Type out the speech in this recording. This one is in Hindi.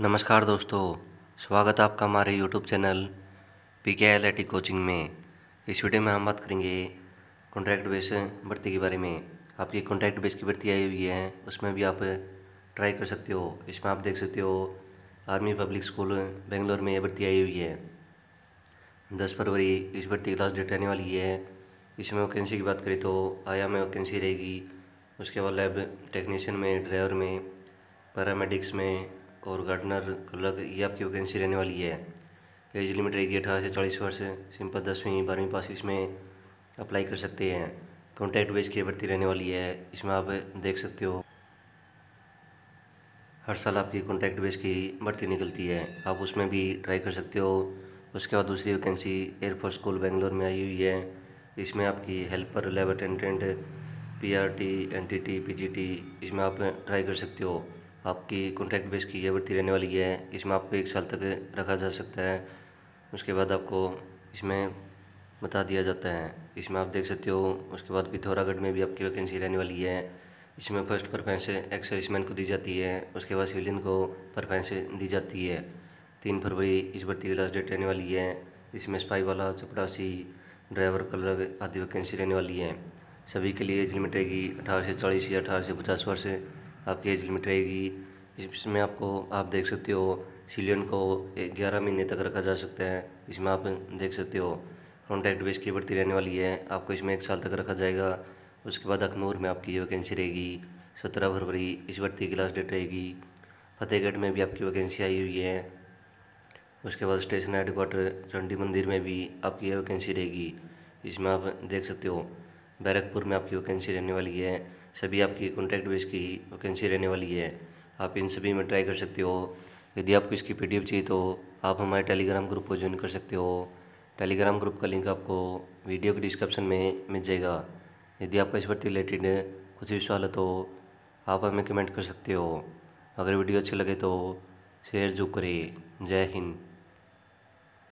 नमस्कार दोस्तों स्वागत है आपका हमारे YouTube channel P K L T coaching में इस वीडियो में हम बात करेंगे कॉन्ट्रैक्ट बेस भर्ती के बारे में आपकी कॉन्ट्रैक्ट बेस की भर्ती आई हुई है उसमें भी आप ट्राई कर सकते हो इसमें आप देख सकते हो आर्मी पब्लिक स्कूल बेंगलोर में यह भर्ती आई हुई है दस फरवरी इस भर्ती की लास्ट डेट आने वाली है इसमें वैकेंसी की बात करें तो आया में वैकेंसी रहेगी उसके बाद लैब टेक्नीशियन में ड्राइवर में पैरामेडिक्स में और गार्डनर क्लर्क ये आपकी वैकेंसी रहने वाली है एज लिमिट रहेगी अठारह से चालीस वर्ष सिंपल दसवीं बारहवीं पास इसमें अप्लाई कर सकते हैं कॉन्टैक्ट बेस की भर्ती रहने वाली है इसमें आप देख सकते हो हर साल आपकी कॉन्टैक्ट बेस की भर्ती निकलती है आप उसमें भी ट्राई कर सकते हो उसके बाद दूसरी वैकेंसी एयरफोर्स स्कूल बेंगलोर में आई हुई है इसमें आपकी helper labour attendant P R T N T T P G T इसमें आप ट्राई कर सकते हो आपकी कॉन्ट्रैक्ट बेस की यह बढ़ती रहने वाली है इसमें आपको एक साल तक रखा जा सकता है उसके बाद आपको इसमें बता दिया जाता है इसमें आप देख सकते हो उसके बाद पिथौरागढ़ में भी आपकी वैकेंसी रहने वाली है इसमें फर्स्ट प्रेफरेंस सर्विसमैन को दी जाती है उसके बाद सिविलियन को प्रेफरेंस दी जाती है तीन फरवरी इस भर्ती की लास्ट डेट रहने वाली है इसमें स्पाई वाला चपरासी ड्राइवर कलर आदि वैकेंसी रहने वाली है सभी के लिए एज लिमिट रहेगी अठारह से चालीस या अठारह से पचास वर्ष आपकी एज लिमिट रहेगी इसमें आपको आप देख सकते हो सिलियन को ग्यारह महीने तक रखा जा सकता है इसमें आप देख सकते हो कॉन्टैक्ट बेस की बढ़ती रहने वाली है आपको इसमें एक साल तक रखा जाएगा उसके बाद अखनूर में आपकी ये वैकेंसी रहेगी सत्रह फरवरी इस भर्ती की लास्ट डेट रहेगी फतेहगढ़ में भी आपकी वैकेंसी आई हुई है उसके बाद स्टेशन हेड चंडी मंदिर में भी आपकी वैकेंसी रहेगी इसमें आप देख सकते हो बैरकपुर में आपकी वैकेंसी रहने वाली है सभी आपकी कॉन्ट्रैक्ट बेस की वैकेंसी रहने वाली है आप इन सभी में ट्राई कर सकते हो यदि आपको इसकी पी चाहिए तो आप हमारे टेलीग्राम ग्रुप को ज्वाइन कर सकते हो टेलीग्राम ग्रुप का लिंक आपको वीडियो के डिस्क्रिप्शन में मिल जाएगा यदि आपका इस पर रिलेटेड कुछ भी सवाल हो तो आप हमें कमेंट कर सकते हो अगर वीडियो अच्छी लगे तो शेयर जो करें जय हिंद